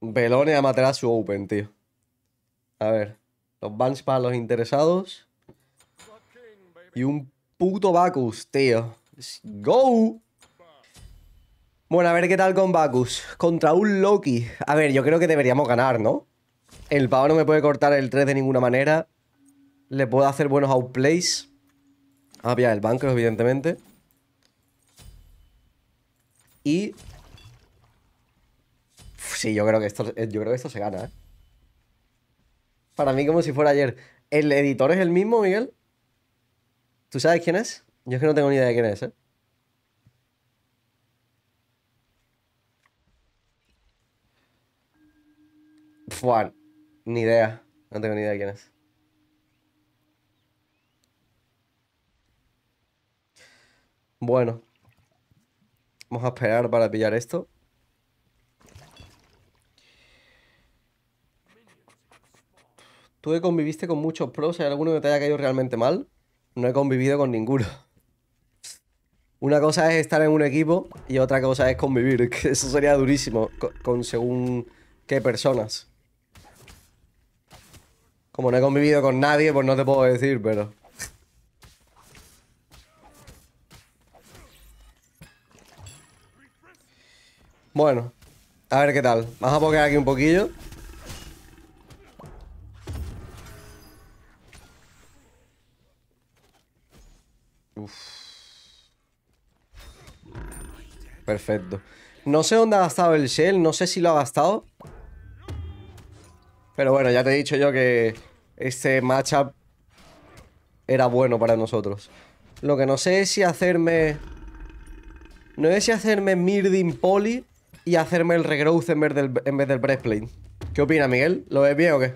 Belone su Open, tío. A ver. Los bans para los interesados. Y un puto Bacus, tío. go. Bueno, a ver qué tal con Bacus. Contra un Loki. A ver, yo creo que deberíamos ganar, ¿no? El pavo no me puede cortar el 3 de ninguna manera. Le puedo hacer buenos outplays. Ah, ya, el banco, evidentemente. Y sí, yo creo que esto, eh, yo creo que esto se gana, ¿eh? Para mí como si fuera ayer. ¿El editor es el mismo, Miguel? ¿Tú sabes quién es? Yo es que no tengo ni idea de quién es, ¿eh? ni idea. No tengo ni idea de quién es. Bueno. Vamos a esperar para pillar esto. Tú que conviviste con muchos pros, ¿hay alguno que te haya caído realmente mal? No he convivido con ninguno. Una cosa es estar en un equipo y otra cosa es convivir, eso sería durísimo con, según qué personas. Como no he convivido con nadie, pues no te puedo decir, pero... Bueno, a ver qué tal. Vamos a pokear aquí un poquillo. Perfecto. No sé dónde ha gastado el Shell, no sé si lo ha gastado. Pero bueno, ya te he dicho yo que este matchup era bueno para nosotros. Lo que no sé es si hacerme... No sé si hacerme Mirdin Poli y hacerme el Regrowth en vez del, en Breastplate. ¿Qué opina, Miguel? ¿Lo ves bien o qué?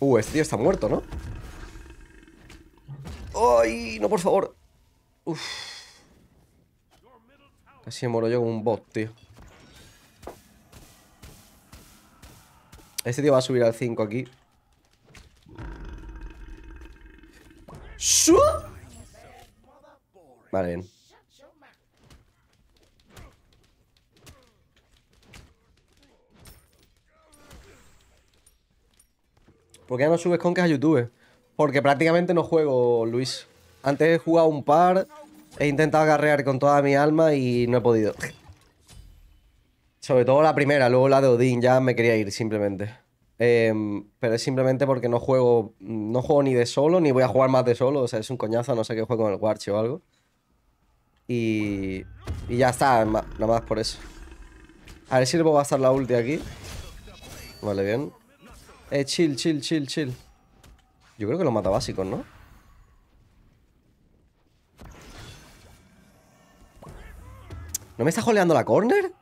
Uh, este tío está muerto, ¿no? ¡Ay! No, por favor. Uf. Casi me muero yo con un bot, tío. Este tío va a subir al 5 aquí. ¡Su! Vale, bien. ¿Por qué no subes conques a YouTube? Porque prácticamente no juego, Luis. Antes he jugado un par, he intentado agarrear con toda mi alma y no he podido. Sobre todo la primera, luego la de Odín, ya me quería ir simplemente. Em, pero es simplemente porque no juego, no juego ni de solo, ni voy a jugar más de solo. O sea, es un coñazo, no sé qué juego con el Warchi o algo. Y, y ya está, nada más por eso. A ver si le puedo gastar la ulti aquí. Vale, bien. Eh, chill, chill, chill, chill. Yo creo que lo mata básicos, ¿no? ¿No me está joleando la corner?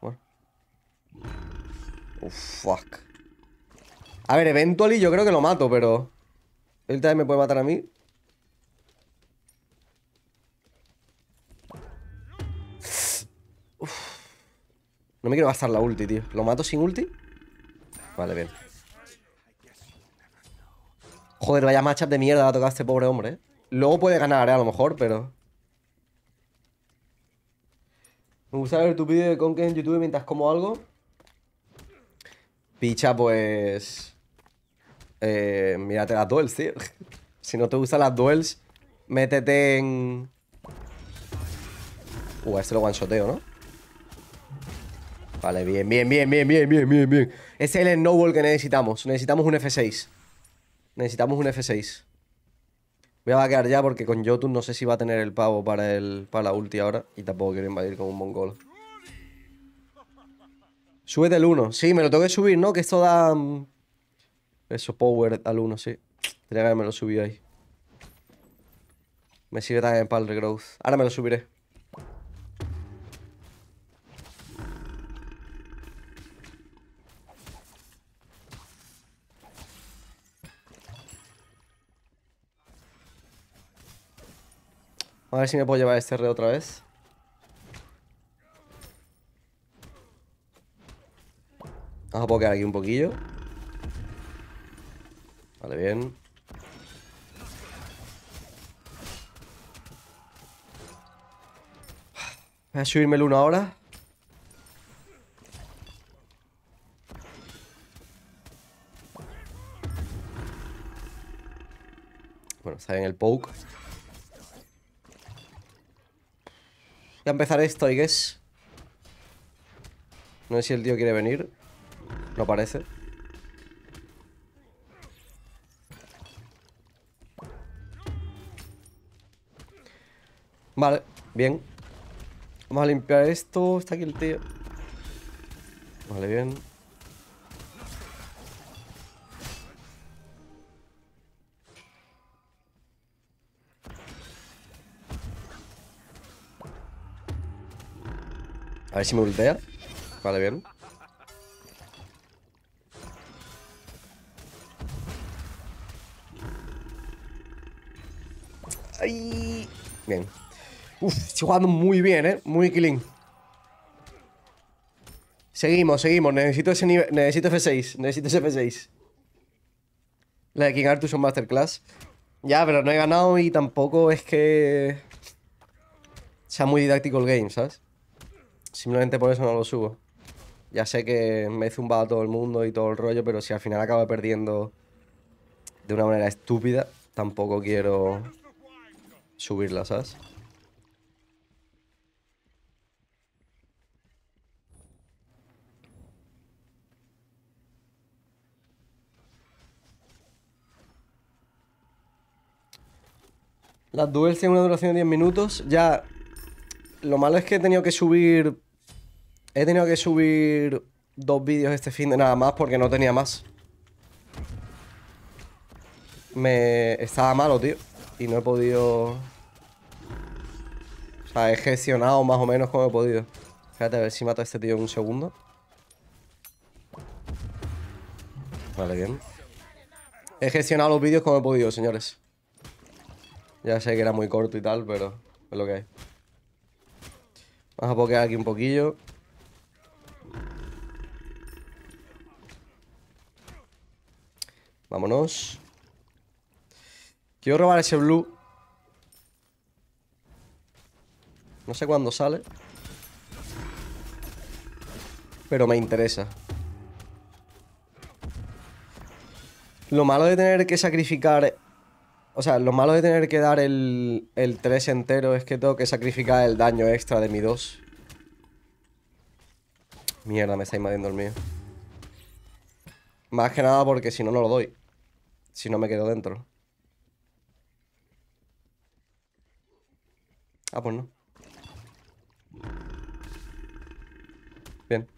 Bueno. Oh, fuck. A ver, eventually yo creo que lo mato, pero... Él también me puede matar a mí. No me quiero gastar la ulti, tío. ¿Lo mato sin ulti? Vale, bien. Joder, vaya matchup de mierda la ha este pobre hombre. ¿eh? Luego puede ganar, ¿eh? a lo mejor, pero... Me gusta ver tu vídeo de que en YouTube mientras como algo. Picha, pues... Eh, mírate las duels, tío. si no te gustan las duels, métete en... Uh, este lo one ¿no? Vale, bien, bien, bien, bien, bien, bien, bien, bien. Este es el snowball que necesitamos. Necesitamos un F6. Necesitamos un F6. Voy a vaquear ya porque con Jotun no sé si va a tener el pavo para, el, para la ulti ahora. Y tampoco quiero invadir con un mongol. sube del 1. Sí, me lo tengo que subir, ¿no? Que esto da... Mm, eso, power al 1, sí. Tendría que haberme lo subido ahí. Me sirve también para el regrowth. Ahora me lo subiré. A ver si me puedo llevar este re otra vez. Vamos a pokear aquí un poquillo. Vale, bien. Voy a subirme el uno ahora. Bueno, está bien el poke. a empezar esto, Y que es No sé si el tío quiere venir. No parece. Vale, bien. Vamos a limpiar esto. Está aquí el tío. Vale, bien. A ver si me voltea, Vale, bien. Ay. Bien. Uf, estoy jugando muy bien, ¿eh? Muy clean Seguimos, seguimos. Necesito ese nivel. Necesito F6. Necesito ese F6. La de King Arthur son Masterclass. Ya, pero no he ganado y tampoco es que. Sea muy didáctico el game, ¿sabes? Simplemente por eso no lo subo. Ya sé que me he zumbado a todo el mundo y todo el rollo, pero si al final acabo perdiendo de una manera estúpida, tampoco quiero subirla, ¿sabes? Las duels tienen una duración de 10 minutos. Ya, lo malo es que he tenido que subir He tenido que subir dos vídeos este fin de nada más porque no tenía más. Me estaba malo, tío. Y no he podido... O sea, he gestionado más o menos como he podido. Fíjate a ver si mato a este tío en un segundo. Vale, bien. He gestionado los vídeos como he podido, señores. Ya sé que era muy corto y tal, pero es lo que hay. Vamos a pokear aquí un poquillo. Vámonos. Quiero robar ese blue. No sé cuándo sale. Pero me interesa. Lo malo de tener que sacrificar... O sea, lo malo de tener que dar el, el 3 entero es que tengo que sacrificar el daño extra de mi 2. Mierda, me está invadiendo el mío. Más que nada porque si no, no lo doy si no me quedo dentro. Ah, pues no. Bien.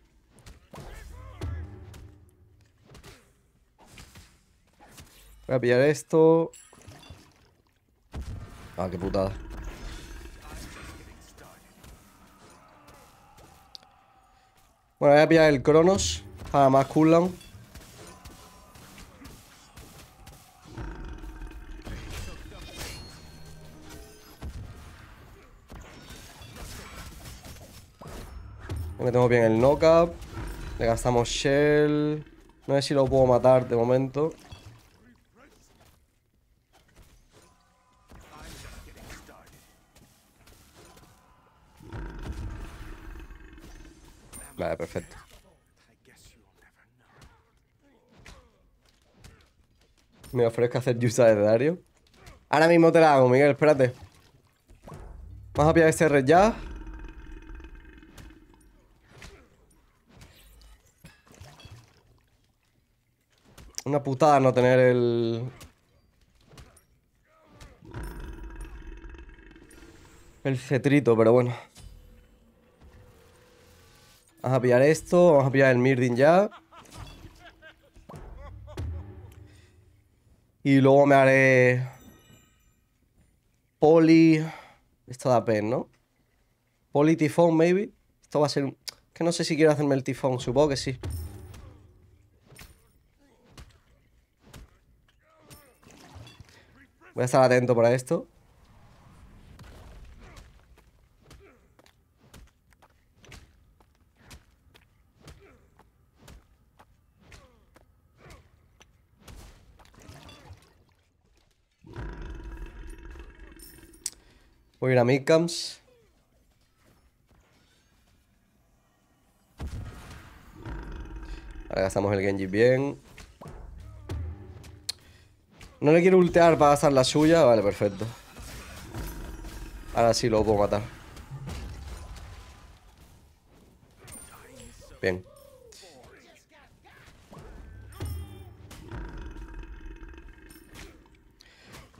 Voy a pillar esto. Ah, qué putada. Bueno, voy a pillar el Cronos. Para más cooldown. tengo bien el knockup. Le gastamos shell. No sé si lo puedo matar de momento. Vale, perfecto. Me ofrezco hacer Yusa de Dario. Ahora mismo te la hago, Miguel, espérate. Vamos a pillar este red ya. Una putada no tener el... El cetrito, pero bueno. Vamos a pillar esto, vamos a pillar el Mirdin ya. Y luego me haré... Poli... Esto da pen, ¿no? Poli tifón, maybe. Esto va a ser... Que no sé si quiero hacerme el tifón, supongo que sí. Voy a estar atento para esto. Voy a ir a midcams. Ahora gastamos el Genji bien. No le quiero ultear para gastar la suya. Vale, perfecto. Ahora sí lo puedo matar. Bien.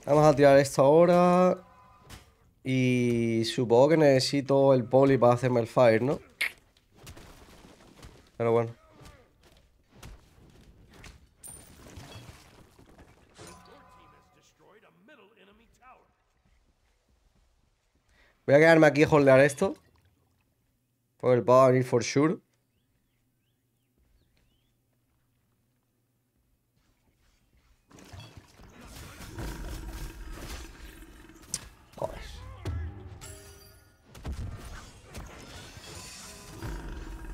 Vamos a tirar esto ahora. Y supongo que necesito el poli para hacerme el fire, ¿no? Pero bueno. Voy a quedarme aquí a holdear esto. Porque el va venir for sure.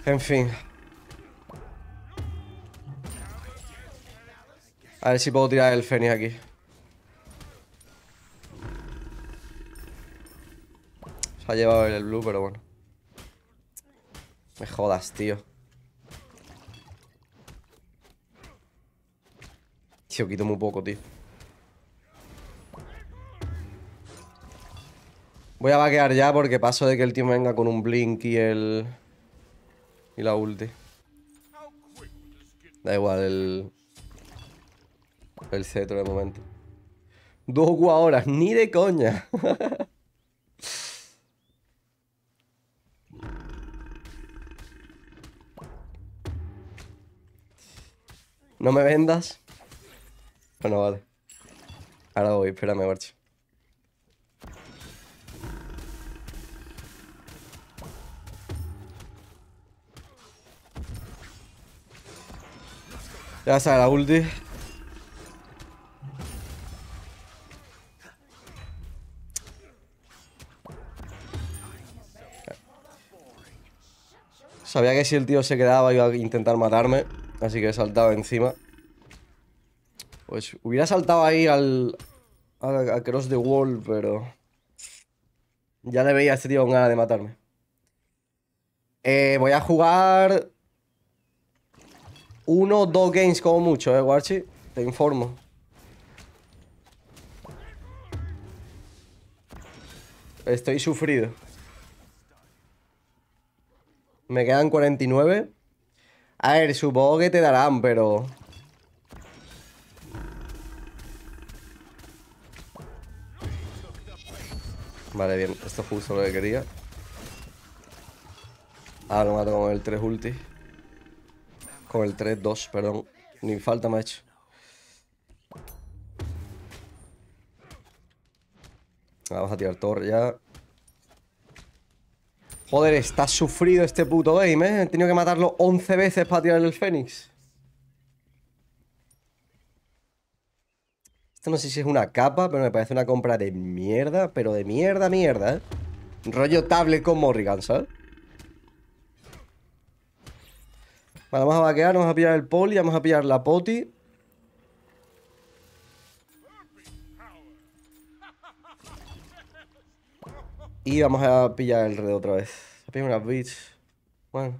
En fin. A ver si puedo tirar el Fenix aquí. Ha llevado el blue, pero bueno. Me jodas, tío. Tío, quito muy poco, tío. Voy a vaquear ya porque paso de que el tío venga con un blink y el... Y la ulti. Da igual el... El cetro de momento. Dos ahora, ni de coña. No me vendas. Bueno, vale. Ahora voy, espérame, marche. Ya está, la ulti. Sabía que si el tío se quedaba iba a intentar matarme. Así que he saltado encima. Pues hubiera saltado ahí al... al Cross the Wall, pero... Ya le veía a este tío con ganas de matarme. Eh, voy a jugar... Uno o dos games como mucho, eh, Warchi. Te informo. Estoy sufrido. Me quedan 49. A ver, supongo que te darán, pero... Vale, bien. Esto fue justo lo que quería. Ahora lo mato con el 3 ulti. Con el 3-2, perdón. Ni falta me ha hecho. Vamos a tirar torre ya. Joder, está sufrido este puto game, ¿eh? He tenido que matarlo 11 veces para tirar el Fénix. Esto no sé si es una capa, pero me parece una compra de mierda, pero de mierda, mierda, ¿eh? Rollo tablet con Morrigan, ¿sabes? Vale, vamos a vaquear, vamos a pillar el poli, vamos a pillar la poti. Y vamos a pillar el red otra vez. A pillar una bitch. Bueno.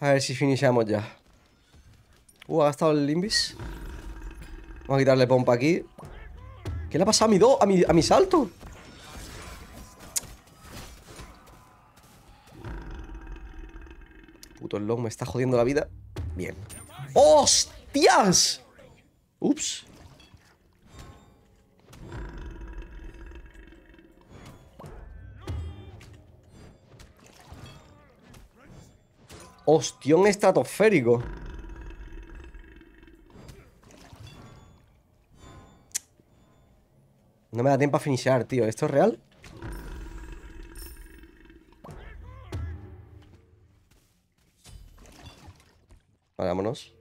A ver si finishamos ya. Uh, ha gastado el Limbis. Vamos a quitarle pompa aquí. ¿Qué le ha pasado a mi do? ¿A mi, a mi salto? Puto el me está jodiendo la vida. ¡Hostias! Ups. Hostión estratosférico. No me da tiempo a finishar, tío. ¿Esto es real? Vale, vámonos.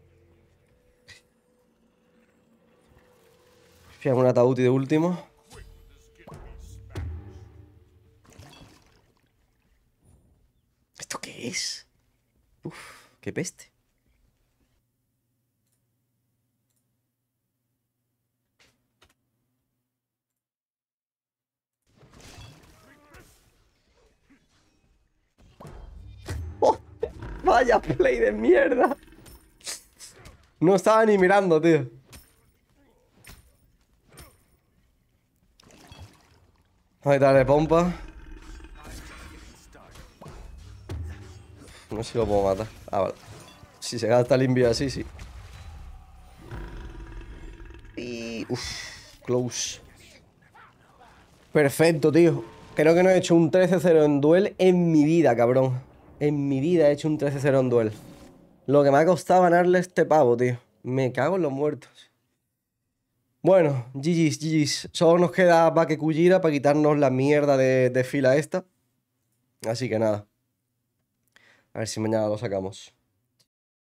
un ataúd y de último. ¿Esto qué es? Uf, qué peste. ¡Oh! Vaya play de mierda. No estaba ni mirando, tío. Ahí dale, pompa. No sé si lo puedo matar. Ah, vale. Si se gasta limpio así, sí. Y... uff close. Perfecto, tío. Creo que no he hecho un 13-0 en duel en mi vida, cabrón. En mi vida he hecho un 13-0 en duel. Lo que me ha costado ganarle este pavo, tío. Me cago en los muertos. Bueno, GG's, GG's. Solo nos queda cullira para quitarnos la mierda de, de fila esta. Así que nada. A ver si mañana lo sacamos.